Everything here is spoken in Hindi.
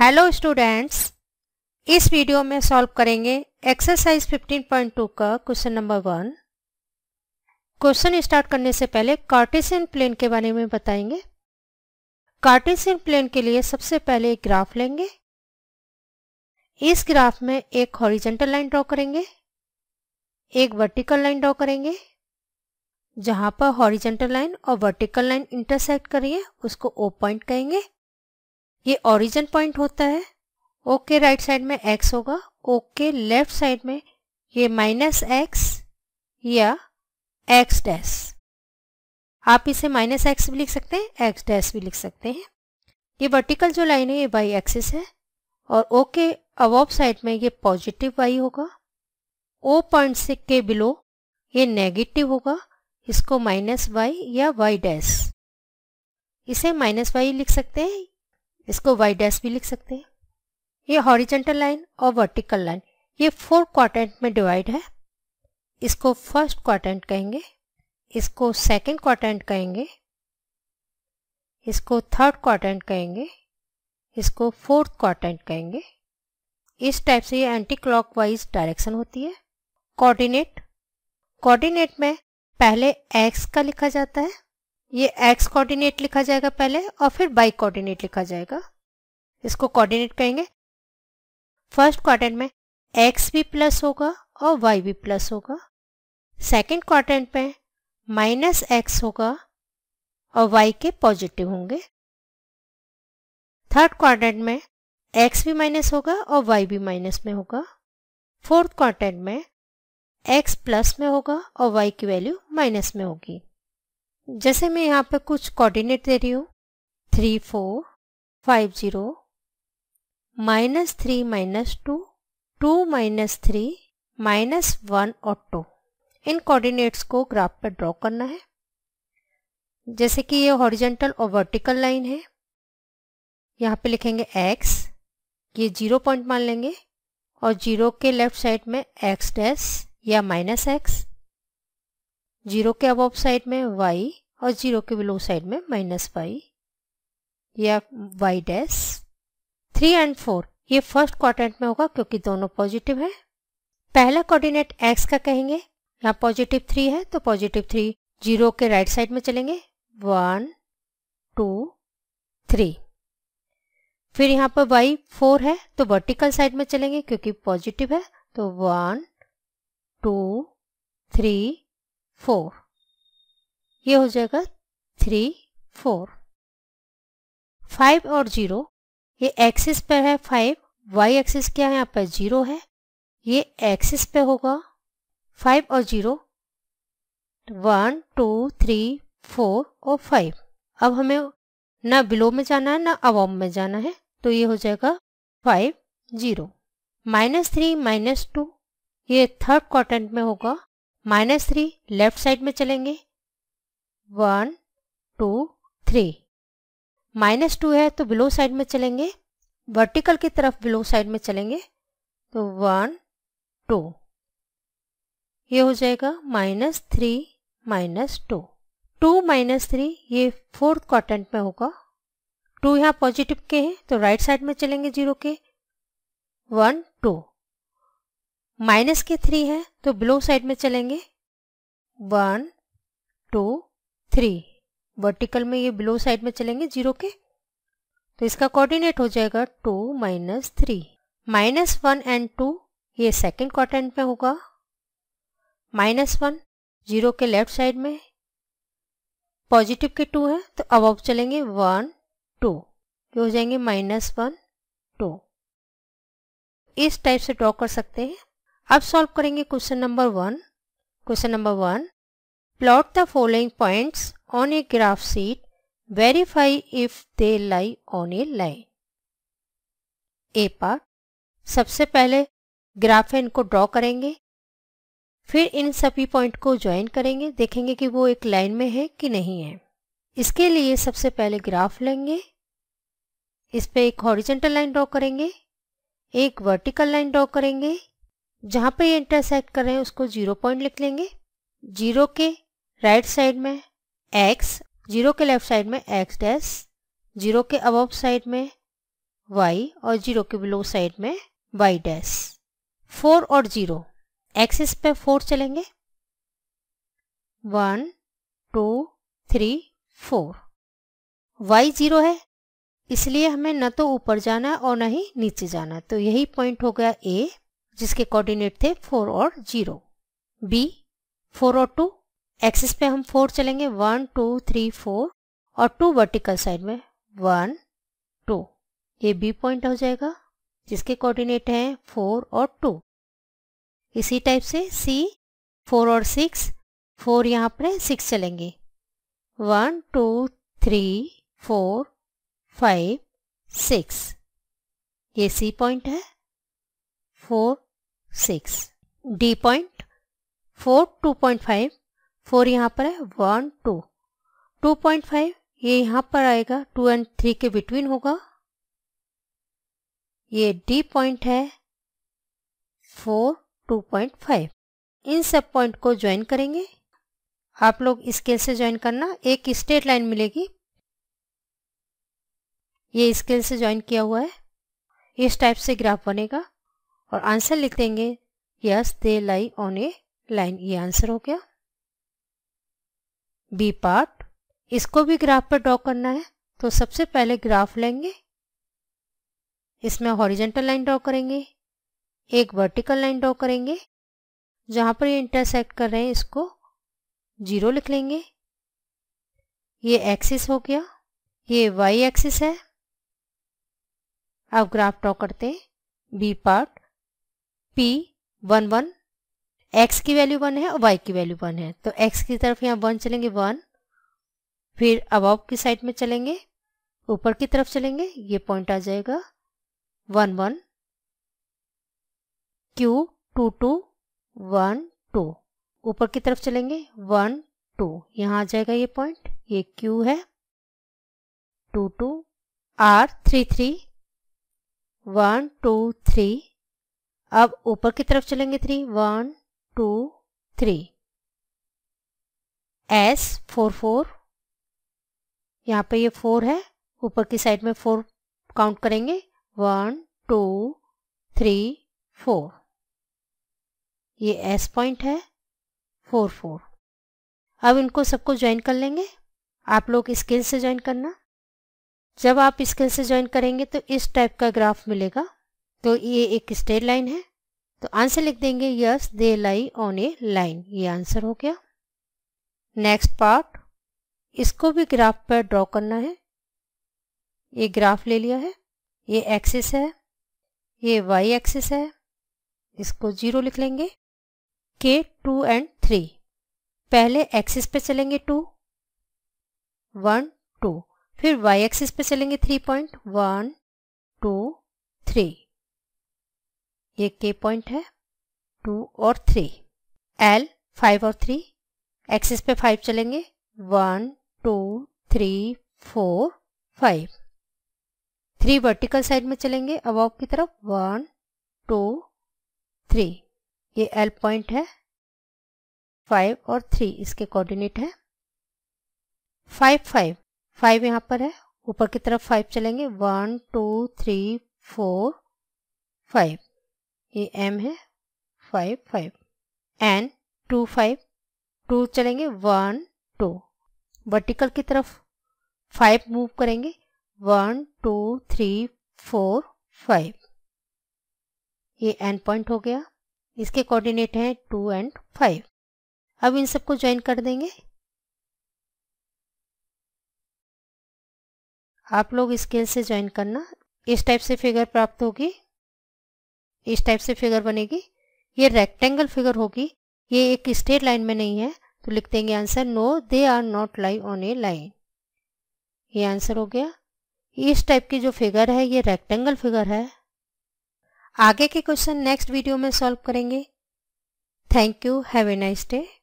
हेलो स्टूडेंट्स इस वीडियो में सॉल्व करेंगे एक्सरसाइज 15.2 का question number one question start करने से पहले कार्टेशियन प्लेन के बारे में बताएंगे कार्टेशियन प्लेन के लिए सबसे पहले एक ग्राफ लेंगे इस ग्राफ में एक हॉरिजेंटल लाइन ड्रॉ करेंगे एक वर्टिकल लाइन ड्रॉ करेंगे जहां पर हॉरिजेंटल लाइन और वर्टिकल लाइन इंटरसेक्ट करिए उसको ओ पॉइंट कहेंगे ये ओरिजिन पॉइंट होता है ओके राइट साइड में एक्स होगा ओके लेफ्ट साइड में ये माइनस एक्स या एक्स डैस आप इसे माइनस एक्स भी लिख सकते हैं एक्स डैश भी लिख सकते हैं ये वर्टिकल जो लाइन है ये वाई एक्सिस है और ओ के अवॉब साइड में ये पॉजिटिव वाई होगा ओ पॉइंट से के बिलो ये नेगेटिव होगा इसको माइनस वाई या वाई डैस इसे माइनस वाई लिख सकते हैं इसको वाई डैश भी लिख सकते हैं ये हॉरिजेंटल लाइन और वर्टिकल लाइन ये फोर क्वार्टेंट में डिवाइड है इसको फर्स्ट क्वार्टेंट कहेंगे इसको सेकंड क्वार्टेंट कहेंगे इसको थर्ड क्वार्टेंट कहेंगे इसको फोर्थ क्वार्टेंट कहेंगे इस टाइप से ये एंटी वाइज डायरेक्शन होती है कोऑर्डिनेट कोऑर्डिनेट में पहले एक्स का लिखा जाता है ये एक्स कोऑर्डिनेट लिखा जाएगा पहले और फिर बाई कोऑर्डिनेट लिखा जाएगा इसको कोऑर्डिनेट कहेंगे फर्स्ट क्वार्टेंट में एक्स भी प्लस होगा और वाई भी प्लस होगा सेकेंड क्वार्टेंट में माइनस एक्स होगा और वाई के पॉजिटिव होंगे थर्ड क्वार्टेंट में एक्स भी माइनस होगा और वाई भी माइनस में होगा फोर्थ क्वार्टेंट में एक्स प्लस में होगा और वाई की वैल्यू माइनस में होगी जैसे मैं यहाँ पर कुछ कोऑर्डिनेट दे रही हूँ three four five zero minus three minus two two minus three minus one और टू इन कोऑर्डिनेट्स को ग्राफ पर ड्रॉ करना है जैसे कि ये हॉरिजेंटल और वर्टिकल लाइन है यहाँ पे लिखेंगे एक्स ये जीरो पॉइंट मान लेंगे और जीरो के लेफ्ट साइड में एक्स डैश या माइनस एक्स जीरो के अबव साइड में वाई और जीरो के बिलो साइड में माइनस वाई या Y dash three and four ये फर्स्ट क्वार्टेंट में होगा क्योंकि दोनों पॉजिटिव है पहला कोऑर्डिनेट एक्स का कहेंगे यहाँ पॉजिटिव थ्री है तो पॉजिटिव थ्री जीरो के राइट साइड में चलेंगे वन टू थ्री फिर यहाँ पर वाई फोर है तो वर्टिकल साइड में चलेंगे क्योंकि पॉजिटिव है तो वन टू थ्री फोर ये हो जाएगा थ्री फोर फाइव और जीरो ये एक्सिस पर है फाइव वाई एक्सिस क्या है यहाँ पर जीरो है ये एक्सिस पे होगा फाइव और zero one two three four और फाइव अब हमें ना बिलो में जाना है ना अवॉम में जाना है तो ये हो जाएगा five zero minus three minus two ये थर्ड क्वार्टेंट में होगा माइनस थ्री लेफ्ट साइड में चलेंगे one two three minus two है तो बिलो साइड में चलेंगे वर्टिकल की तरफ बिलो साइड में चलेंगे तो वन टू ये हो जाएगा minus three minus two two minus three ये फोर्थ क्वार्टेंट में होगा टू यहाँ पॉजिटिव के हैं तो राइट साइड में चलेंगे जीरो के वन टू माइनस के थ्री है तो ब्लो साइड में चलेंगे वन टू थ्री वर्टिकल में ये ब्लो साइड में चलेंगे जीरो के तो इसका कोऑर्डिनेट हो जाएगा two minus three minus one and two ये सेकंड क्वार्टेंट में होगा माइनस वन जीरो के लेफ्ट साइड में पॉजिटिव के टू है तो अब अब चलेंगे वन टू ये हो जाएंगे माइनस वन टू इस टाइप से ड्रॉ कर सकते हैं अब सॉल्व करेंगे question number one question number one plot the following points on a graph sheet verify if they lie on a line A part सबसे पहले ग्राफ है इनको ड्रॉ करेंगे फिर इन सभी पॉइंट को ज्वाइन करेंगे देखेंगे कि वो एक लाइन में है कि नहीं है इसके लिए सबसे पहले ग्राफ लेंगे इस पे एक हॉरिजेंटल लाइन ड्रॉ करेंगे एक वर्टिकल लाइन ड्रॉ करेंगे जहाँ पे ये इंटरसेक्ट कर रहे हैं उसको जीरो पॉइंट लिख लेंगे जीरो के राइट साइड में एक्स जीरो के लेफ्ट साइड में एक्स डैस जीरो के अब साइड में वाई और जीरो के बिलो साइड में वाई डैश फोर और जीरो एक्सिस पे फोर चलेंगे one two three four Y zero है इसलिए हमें न तो ऊपर जाना है और न ही नीचे जाना है तो यही पॉइंट हो गया ए जिसके कोऑर्डिनेट थे फोर और जीरो बी फोर और टू एक्सिस पे हम फोर चलेंगे वन टू थ्री फोर और टू वर्टिकल साइड में वन टू ये बी पॉइंट हो जाएगा जिसके कोऑर्डिनेट हैं फोर और टू इसी टाइप से सी फोर और सिक्स फोर यहाँ पर सिक्स चलेंगे one two three four five six ये सी पॉइंट है four six D point four two point five four यहाँ पर है one two two point five ये यहाँ पर आएगा टू एंड थ्री के बिटवीन होगा ये डी पॉइंट है फोर टू पॉइंट फाइव इन सब पॉइंट को ज्वाइन करेंगे आप लोग स्केल से ज्वाइन करना एक स्ट्रेट लाइन मिलेगी ये स्केल से ज्वाइन किया हुआ है इस टाइप से ग्राफ बनेगा और आंसर लिख देंगे yes they lie on a line ये आंसर हो गया बी पार्ट इसको भी ग्राफ पर ड्रॉ करना है तो सबसे पहले ग्राफ लेंगे इसमें हॉरिजेंटल लाइन ड्रॉ करेंगे एक वर्टिकल लाइन ड्रॉ करेंगे जहां पर ये इंटरसेक्ट कर रहे हैं इसको जीरो लिख लेंगे ये एक्सिस हो गया ये वाई एक्सिस है अब ग्राफ ड्रॉ करते हैं B part P one one X की वैल्यू वन है और वाई की वैल्यू वन है तो एक्स की तरफ यहाँ वन चलेंगे वन फिर अब की साइड में चलेंगे ऊपर की तरफ चलेंगे ये पॉइंट आ जाएगा one one Q two two one two ऊपर की तरफ चलेंगे वन टू यहाँ आ जाएगा ये पॉइंट ये क्यू है two two R three three one two three अब ऊपर की तरफ चलेंगे three one two three S four four यहाँ पे ये फोर है ऊपर की साइड में फोर काउंट करेंगे वन टू थ्री फोर ये एस पॉइंट है फोर फोर अब इनको सबको ज्वाइन कर लेंगे आप लोग स्केल से ज्वाइन करना जब आप स्केल से ज्वाइन करेंगे तो इस टाइप का ग्राफ मिलेगा तो ये एक स्ट्रेट लाइन है तो आंसर लिख देंगे yes they lie on a line ये आंसर हो गया नेक्स्ट पार्ट इसको भी ग्राफ पर ड्रॉ करना है ये ग्राफ ले लिया है ये एक्सिस है ये वाई एक्सिस है इसको जीरो लिख लेंगे के टू एंड थ्री पहले एक्सिस पे चलेंगे टू वन टू फिर वाई एक्सिस पे चलेंगे three point one two three ये के पॉइंट है टू और थ्री एल फाइव और थ्री एक्सिस पे फाइव चलेंगे one two three four five three vertical side में चलेंगे अब की तरफ वन टू थ्री ये एल पॉइंट है फाइव और थ्री इसके कोऑर्डिनेट है फाइव फाइव फाइव यहाँ पर है ऊपर की तरफ फाइव चलेंगे one two three four five ये एम है five five N two five two चलेंगे वन टू वर्टिकल की तरफ फाइव मूव करेंगे one two three four five ये एन पॉइंट हो गया इसके कोऑर्डिनेट हैं टू एंड फाइव अब इन सबको ज्वाइन कर देंगे आप लोग स्केल से ज्वाइन करना इस टाइप से फिगर प्राप्त होगी इस टाइप से फिगर बनेगी ये रेक्टेंगल फिगर होगी ये एक स्ट्रेट लाइन में नहीं है तो लिख देंगे answer no they are not lie on a line ये आंसर हो गया इस टाइप की जो फिगर है ये रेक्टेंगल फिगर है आगे के क्वेश्चन नेक्स्ट वीडियो में सॉल्व करेंगे thank you have a nice day